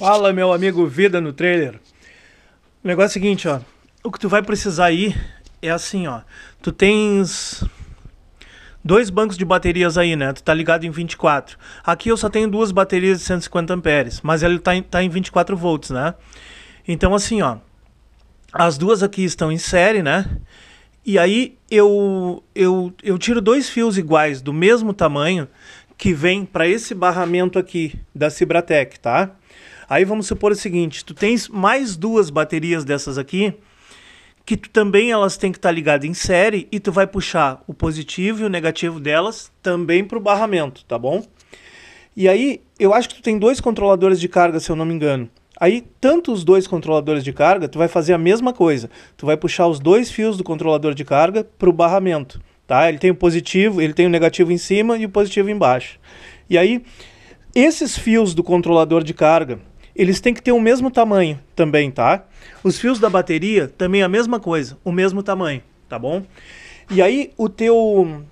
Fala, meu amigo Vida no trailer. O negócio é o seguinte, ó. O que tu vai precisar aí é assim, ó. Tu tens dois bancos de baterias aí, né? Tu tá ligado em 24. Aqui eu só tenho duas baterias de 150 amperes, mas ele tá em, tá em 24 volts, né? Então assim, ó. As duas aqui estão em série, né? E aí eu eu, eu tiro dois fios iguais do mesmo tamanho que vem para esse barramento aqui da Cibratec, tá? Aí vamos supor o seguinte, tu tens mais duas baterias dessas aqui, que tu também elas têm que estar tá ligadas em série e tu vai puxar o positivo e o negativo delas também para o barramento, tá bom? E aí, eu acho que tu tem dois controladores de carga, se eu não me engano. Aí, tanto os dois controladores de carga, tu vai fazer a mesma coisa. Tu vai puxar os dois fios do controlador de carga para o barramento, tá? Ele tem o positivo, ele tem o negativo em cima e o positivo embaixo. E aí, esses fios do controlador de carga, eles têm que ter o mesmo tamanho também, tá? Os fios da bateria também a mesma coisa, o mesmo tamanho, tá bom? E aí o teu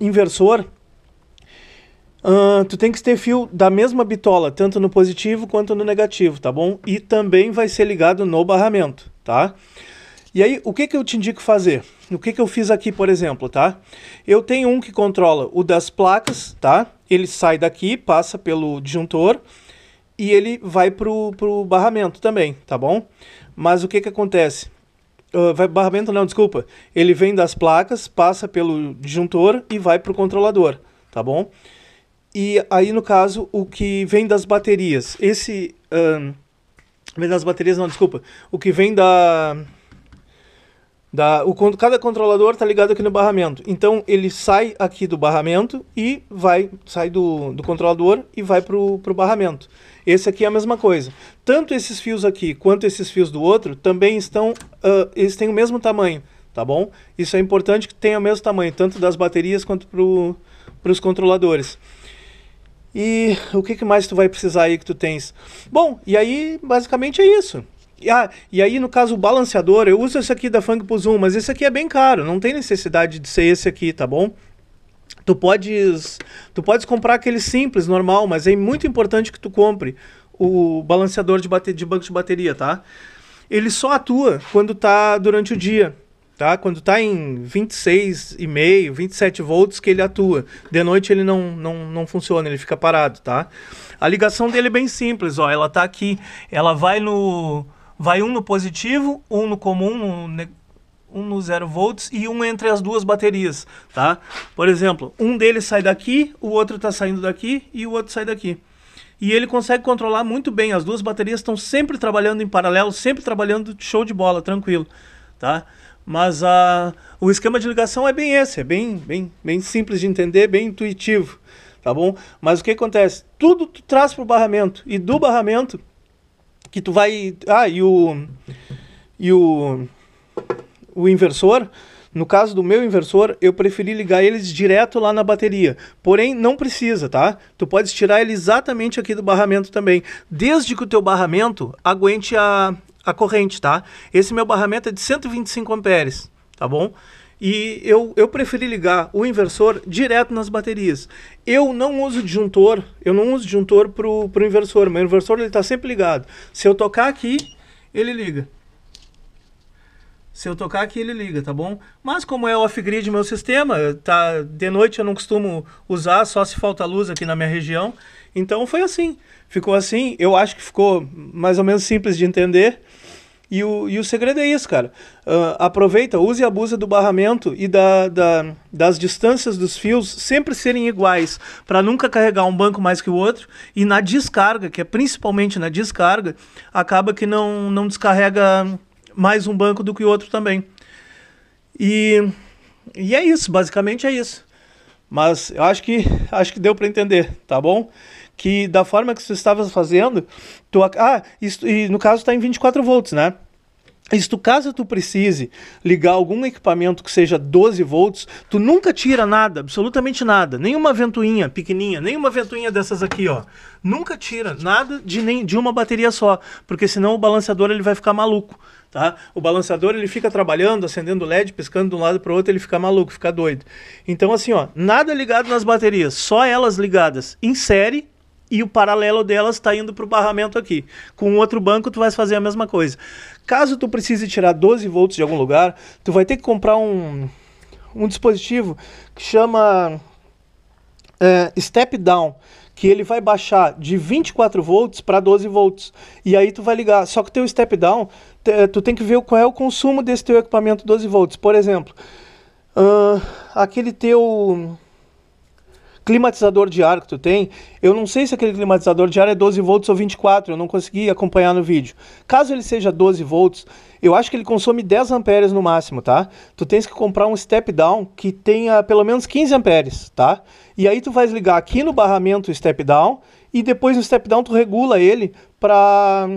inversor, uh, tu tem que ter fio da mesma bitola, tanto no positivo quanto no negativo, tá bom? E também vai ser ligado no barramento, tá? E aí, o que, que eu te indico fazer? O que, que eu fiz aqui, por exemplo, tá? Eu tenho um que controla o das placas, tá? Ele sai daqui, passa pelo disjuntor, e ele vai pro, pro barramento também, tá bom? Mas o que que acontece? Uh, vai, barramento não, desculpa. Ele vem das placas, passa pelo disjuntor e vai pro controlador, tá bom? E aí, no caso, o que vem das baterias. Esse... Uh, vem das baterias, não, desculpa. O que vem da da, o, cada controlador está ligado aqui no barramento. Então ele sai aqui do barramento e vai, sai do, do controlador e vai para o barramento. Esse aqui é a mesma coisa. Tanto esses fios aqui quanto esses fios do outro também estão, uh, eles têm o mesmo tamanho, tá bom? Isso é importante que tenha o mesmo tamanho, tanto das baterias quanto para os controladores. E o que, que mais tu vai precisar aí que tu tens? Bom, e aí basicamente é isso. E, ah, e aí, no caso, o balanceador, eu uso esse aqui da Fang Plus 1, mas esse aqui é bem caro, não tem necessidade de ser esse aqui, tá bom? Tu podes, tu podes comprar aquele simples, normal, mas é muito importante que tu compre o balanceador de, bate, de banco de bateria, tá? Ele só atua quando tá durante o dia, tá? Quando tá em 26,5, 27 volts que ele atua. De noite ele não, não, não funciona, ele fica parado, tá? A ligação dele é bem simples, ó. Ela tá aqui, ela vai no Vai um no positivo, um no comum, um, um no 0 volts e um entre as duas baterias, tá? Por exemplo, um deles sai daqui, o outro está saindo daqui e o outro sai daqui. E ele consegue controlar muito bem, as duas baterias estão sempre trabalhando em paralelo, sempre trabalhando show de bola, tranquilo, tá? Mas a, ah, o esquema de ligação é bem esse, é bem, bem, bem simples de entender, bem intuitivo, tá bom? Mas o que acontece? Tudo tu traz para o barramento e do barramento que tu vai. Ah, e o. E o. O inversor. No caso do meu inversor, eu preferi ligar eles direto lá na bateria. Porém, não precisa, tá? Tu podes tirar ele exatamente aqui do barramento também. Desde que o teu barramento aguente a, a corrente, tá? Esse meu barramento é de 125 amperes, tá bom? E eu, eu preferi ligar o inversor direto nas baterias. Eu não uso disjuntor, eu não uso disjuntor para o inversor. Meu inversor ele está sempre ligado. Se eu tocar aqui, ele liga. Se eu tocar aqui, ele liga, tá bom? Mas como é off-grid meu sistema, tá, de noite eu não costumo usar, só se falta luz aqui na minha região. Então foi assim. Ficou assim, eu acho que ficou mais ou menos simples de entender. E o, e o segredo é isso, cara. Uh, aproveita, use e abusa do barramento e da, da, das distâncias dos fios sempre serem iguais, para nunca carregar um banco mais que o outro. E na descarga, que é principalmente na descarga, acaba que não, não descarrega mais um banco do que o outro também. E, e é isso, basicamente é isso. Mas eu acho que acho que deu para entender, tá bom? que da forma que tu estava fazendo, tu, ah, isso, e no caso está em 24 volts, né? Isto caso tu precise ligar algum equipamento que seja 12 volts, tu nunca tira nada, absolutamente nada, nenhuma ventoinha pequenininha, nenhuma ventoinha dessas aqui, ó. Nunca tira nada de nem de uma bateria só, porque senão o balanceador ele vai ficar maluco, tá? O balanceador ele fica trabalhando, acendendo LED, piscando de um lado para o outro, ele fica maluco, fica doido. Então assim, ó, nada ligado nas baterias, só elas ligadas em série e o paralelo delas está indo para o barramento aqui. Com outro banco, tu vai fazer a mesma coisa. Caso tu precise tirar 12 volts de algum lugar, tu vai ter que comprar um, um dispositivo que chama é, Step Down, que ele vai baixar de 24 volts para 12 volts. E aí tu vai ligar. Só que o teu Step Down, é, tu tem que ver qual é o consumo desse teu equipamento 12 volts. Por exemplo, uh, aquele teu climatizador de ar que tu tem, eu não sei se aquele climatizador de ar é 12 volts ou 24, eu não consegui acompanhar no vídeo. Caso ele seja 12 volts, eu acho que ele consome 10 amperes no máximo, tá? Tu tens que comprar um step down que tenha pelo menos 15 amperes, tá? E aí tu vais ligar aqui no barramento o step down e depois no step down tu regula ele para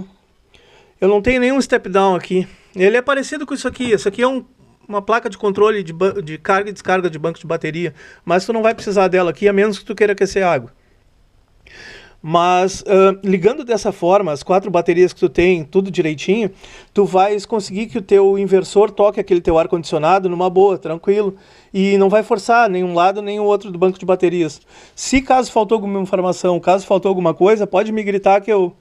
eu não tenho nenhum step down aqui. Ele é parecido com isso aqui. Isso aqui é um uma placa de controle de, de carga e descarga de banco de bateria, mas tu não vai precisar dela aqui, a menos que tu queira aquecer água. Mas uh, ligando dessa forma, as quatro baterias que tu tem, tudo direitinho, tu vais conseguir que o teu inversor toque aquele teu ar-condicionado numa boa, tranquilo. E não vai forçar nenhum lado nem o outro do banco de baterias. Se caso faltou alguma informação, caso faltou alguma coisa, pode me gritar que eu,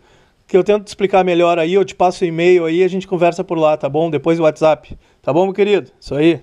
que eu tento te explicar melhor aí, eu te passo o e-mail aí, a gente conversa por lá, tá bom? Depois o WhatsApp. Tá bom, meu querido? Isso aí.